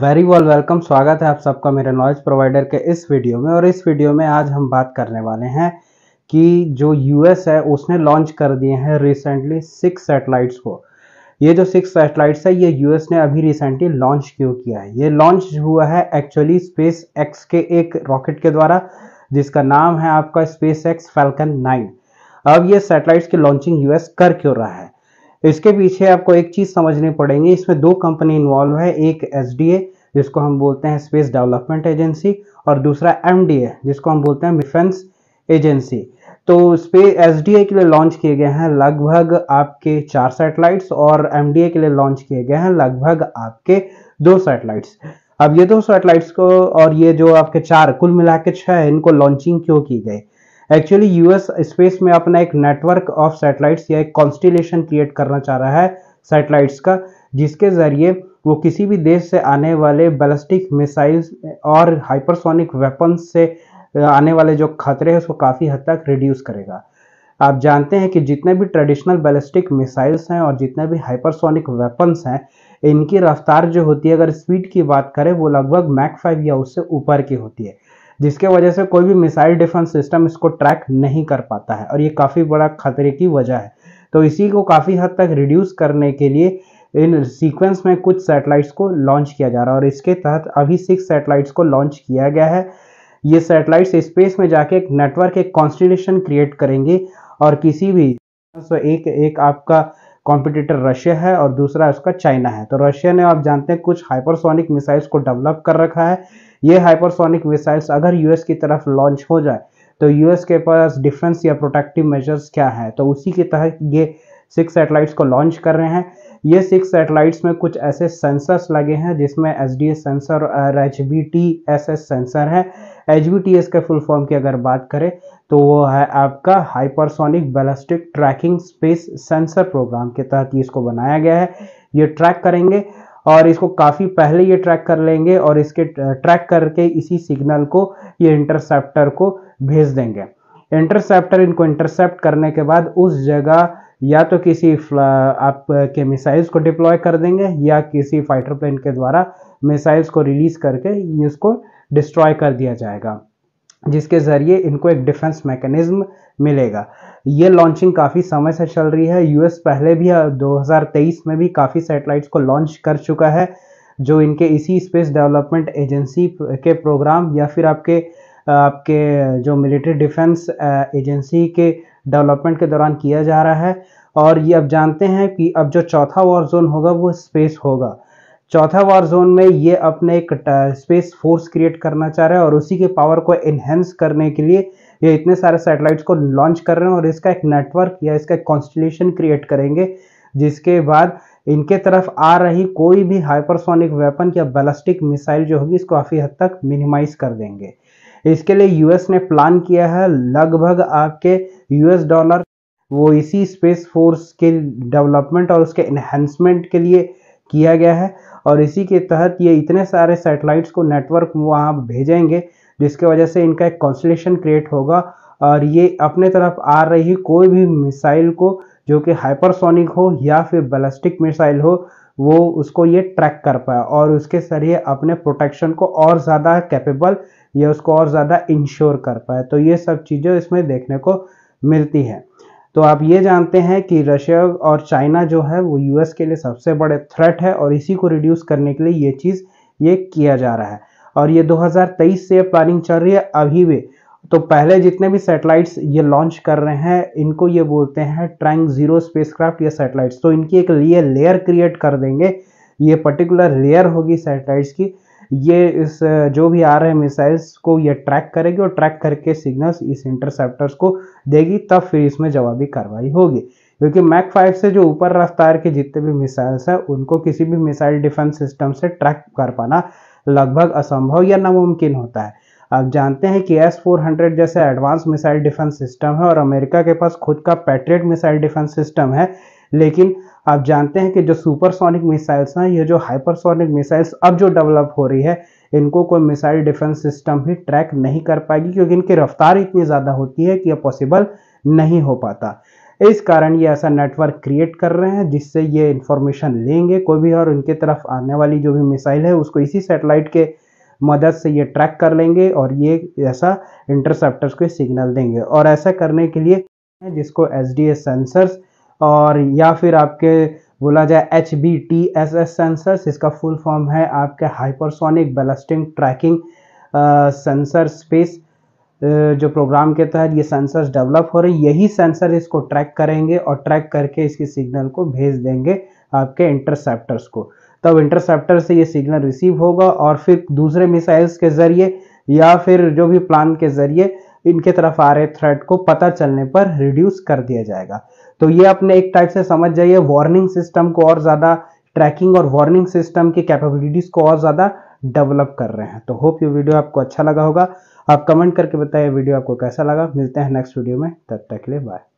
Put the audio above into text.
very well welcome स्वागत है आप सबका मेरे नॉलेज प्रोवाइडर के इस वीडियो में और इस वीडियो में आज हम बात करने वाले हैं कि जो यूएस है उसने लॉन्च कर दिए हैं रिसेंटली सिक्स सेटेलाइट्स को ये जो सिक्स सेटेलाइट्स है ये यूएस ने अभी रिसेंटली लॉन्च क्यों किया है ये लॉन्च हुआ है एक्चुअली स्पेस एक्स के एक रॉकेट के द्वारा जिसका नाम है आपका स्पेस एक्स फैल्कन नाइन अब ये सेटेलाइट्स की लॉन्चिंग यूएस कर क्यों रहा है तो इसके पीछे आपको एक चीज़ समझनी पड़ेगी इसमें दो कंपनी इन्वॉल्व है एक एस जिसको हम बोलते हैं स्पेस डेवलपमेंट एजेंसी और दूसरा एम जिसको हम बोलते हैं डिफेंस एजेंसी तो स्पेस एस के लिए लॉन्च किए गए हैं लगभग आपके चार सैटेलाइट्स और एम के लिए लॉन्च किए गए हैं लगभग आपके दो सैटेलाइट्स अब ये दो सैटेलाइट्स को और ये जो आपके चार कुल मिला के छह इनको लॉन्चिंग क्यों की गई एक्चुअली यूएस स्पेस में अपना एक नेटवर्क ऑफ सैटेलाइट्स या एक कॉन्स्टिलेशन क्रिएट करना चाह रहा है सैटेलाइट्स का जिसके ज़रिए वो किसी भी देश से आने वाले बैलिस्टिक मिसाइल्स और हाइपरसोनिक वेपन्स से आने वाले जो खतरे हैं उसको काफ़ी हद तक रिड्यूस करेगा आप जानते हैं कि जितने भी ट्रेडिशनल बैलिस्टिक मिसाइल्स हैं और जितने भी हाइपरसोनिक वेपन्स हैं इनकी रफ्तार जो होती है अगर स्पीड की बात करें वो लगभग मैक फाइव या उससे ऊपर की होती है जिसके वजह से कोई भी मिसाइल डिफेंस सिस्टम इसको ट्रैक नहीं कर पाता है और ये काफ़ी बड़ा खतरे की वजह है तो इसी को काफ़ी हद तक रिड्यूस करने के लिए इन सीक्वेंस में कुछ सैटेलाइट्स को लॉन्च किया जा रहा है और इसके तहत अभी सिक्स सैटेलाइट्स को लॉन्च किया गया है ये सैटेलाइट्स स्पेस में जाके एक नेटवर्क एक कॉन्स्टिट्यूशन क्रिएट करेंगे और किसी भी तो एक एक आपका कॉम्पिटिटर रशिया है और दूसरा उसका चाइना है तो रशिया ने आप जानते हैं कुछ हाइपरसोनिक मिसाइल्स को डेवलप कर रखा है ये हाइपरसोनिक मिसाइल्स अगर यूएस की तरफ लॉन्च हो जाए तो यूएस के पास डिफेंस या प्रोटेक्टिव मेजर्स क्या है तो उसी के तहत ये सिक्स सेटेलाइट्स को लॉन्च कर रहे हैं ये सिक्स सेटेलाइट्स में कुछ ऐसे सेंसर्स लगे हैं जिसमें एस डी एस सेंसर और H B T S S sensor है एच बी टी एस के फुल फॉर्म की अगर बात करें तो वो है आपका hypersonic ballistic tracking space sensor program के तहत इसको बनाया गया है ये ट्रैक करेंगे और इसको काफ़ी पहले ये ट्रैक कर लेंगे और इसके ट्रैक करके इसी सिग्नल को ये इंटरसेप्टर को भेज देंगे इंटरसेप्टर इनको इंटरसेप्ट करने के बाद उस जगह या तो किसी आप के मिसाइल्स को डिप्लॉय कर देंगे या किसी फाइटर प्लेन के द्वारा मिसाइल्स को रिलीज करके इसको डिस्ट्रॉय कर दिया जाएगा जिसके ज़रिए इनको एक डिफेंस मैकेनिज्म मिलेगा ये लॉन्चिंग काफ़ी समय से चल रही है यूएस पहले भी 2023 में भी काफ़ी सैटेलाइट्स को लॉन्च कर चुका है जो इनके इसी स्पेस डेवलपमेंट एजेंसी के प्रोग्राम या फिर आपके आपके जो मिलिट्री डिफेंस एजेंसी के डेवलपमेंट के दौरान किया जा रहा है और ये अब जानते हैं कि अब जो चौथा वॉर जोन होगा वो स्पेस होगा चौथा वॉर जोन में ये अपने एक स्पेस फोर्स क्रिएट करना चाह रहे हैं और उसी के पावर को इन्हेंस करने के लिए ये इतने सारे सैटेलाइट्स को लॉन्च कर रहे हैं और इसका एक नेटवर्क या इसका एक कॉन्स्टिलेशन क्रिएट करेंगे जिसके बाद इनके तरफ आ रही कोई भी हाइपरसोनिक वेपन या बैलिस्टिक मिसाइल जो होगी इसको काफ़ी हद तक मिनिमाइज कर देंगे इसके लिए यूएस ने प्लान किया है लगभग आपके यूएस डॉलर वो इसी स्पेस फोर्स के डेवलपमेंट और उसके इन्हेंसमेंट के लिए किया गया है और इसी के तहत ये इतने सारे सैटेलाइट्स को नेटवर्क वहाँ भेजेंगे जिसके वजह से इनका एक कॉन्सलेशन क्रिएट होगा और ये अपने तरफ आ रही कोई भी मिसाइल को जो कि हाइपरसोनिक हो या फिर बैलिस्टिक मिसाइल हो वो उसको ये ट्रैक कर पाए और उसके जरिए अपने प्रोटेक्शन को और ज़्यादा कैपेबल या उसको और ज़्यादा इंश्योर कर पाए तो ये सब चीज़ें इसमें देखने को मिलती है तो आप ये जानते हैं कि रशिया और चाइना जो है वो यूएस के लिए सबसे बड़े थ्रेट है और इसी को रिड्यूस करने के लिए ये चीज़ ये किया जा रहा है और ये 2023 से प्लानिंग चल रही है अभी भी तो पहले जितने भी सैटेलाइट्स ये लॉन्च कर रहे हैं इनको ये बोलते हैं ट्रैंग जीरो स्पेसक्राफ्ट या सैटेलाइट्स तो इनकी एक लिए लेयर क्रिएट कर देंगे ये पर्टिकुलर लेयर होगी सैटेलाइट्स की ये इस जो भी आ रहे हैं मिसाइल्स को ये ट्रैक करेगी और ट्रैक करके सिग्नल्स इस इंटरसेप्टर्स को देगी तब फिर इसमें जवाबी कार्रवाई होगी क्योंकि मैक फाइव से जो ऊपर रफ्तार के जितने भी मिसाइल्स हैं उनको किसी भी मिसाइल डिफेंस सिस्टम से ट्रैक कर पाना लगभग असंभव या नामुमकिन होता है आप जानते हैं कि एस फोर हंड्रेड जैसे एडवांस मिसाइल डिफेंस सिस्टम है और अमेरिका के पास खुद का पैट्रियट मिसाइल डिफेंस सिस्टम है लेकिन आप जानते हैं कि जो सुपरसोनिक मिसाइल्स हैं ये जो हाइपरसोनिक मिसाइल्स अब जो डेवलप हो रही है इनको कोई मिसाइल डिफेंस सिस्टम ही ट्रैक नहीं कर पाएगी क्योंकि इनकी रफ्तार इतनी ज़्यादा होती है कि यह पॉसिबल नहीं हो पाता इस कारण ये ऐसा नेटवर्क क्रिएट कर रहे हैं जिससे ये इन्फॉर्मेशन लेंगे कोई भी और उनके तरफ आने वाली जो भी मिसाइल है उसको इसी सेटेलाइट के मदद से ये ट्रैक कर लेंगे और ये ऐसा इंटरसेप्टर्स को सिग्नल देंगे और ऐसा करने के लिए जिसको एस डी एस सेंसर्स और या फिर आपके बोला जाए H B T S S sensors इसका फुल फॉर्म है आपके hypersonic ballistic tracking sensor space जो प्रोग्राम के तहत ये सेंसर्स डेवलप हो रहे हैं यही सेंसर इसको ट्रैक करेंगे और ट्रैक करके इसकी सिग्नल को भेज देंगे आपके इंटरसेप्टर्स को तब इंटरसेप्टर से ये सिग्नल रिसीव होगा और फिर दूसरे मिसाइल्स के ज़रिए या फिर जो भी प्लान के ज़रिए इनके तरफ आ रहे थ्रेट को पता चलने पर रिड्यूस कर दिया जाएगा तो ये अपने एक टाइप से समझ जाइए वार्निंग सिस्टम को और ज़्यादा ट्रैकिंग और वार्निंग सिस्टम की कैपेबिलिटीज़ को और ज़्यादा डेवलप कर रहे हैं तो होप ये वीडियो आपको अच्छा लगा होगा आप कमेंट करके बताइए वीडियो आपको कैसा लगा मिलते हैं नेक्स्ट वीडियो में तब तक के लिए बाय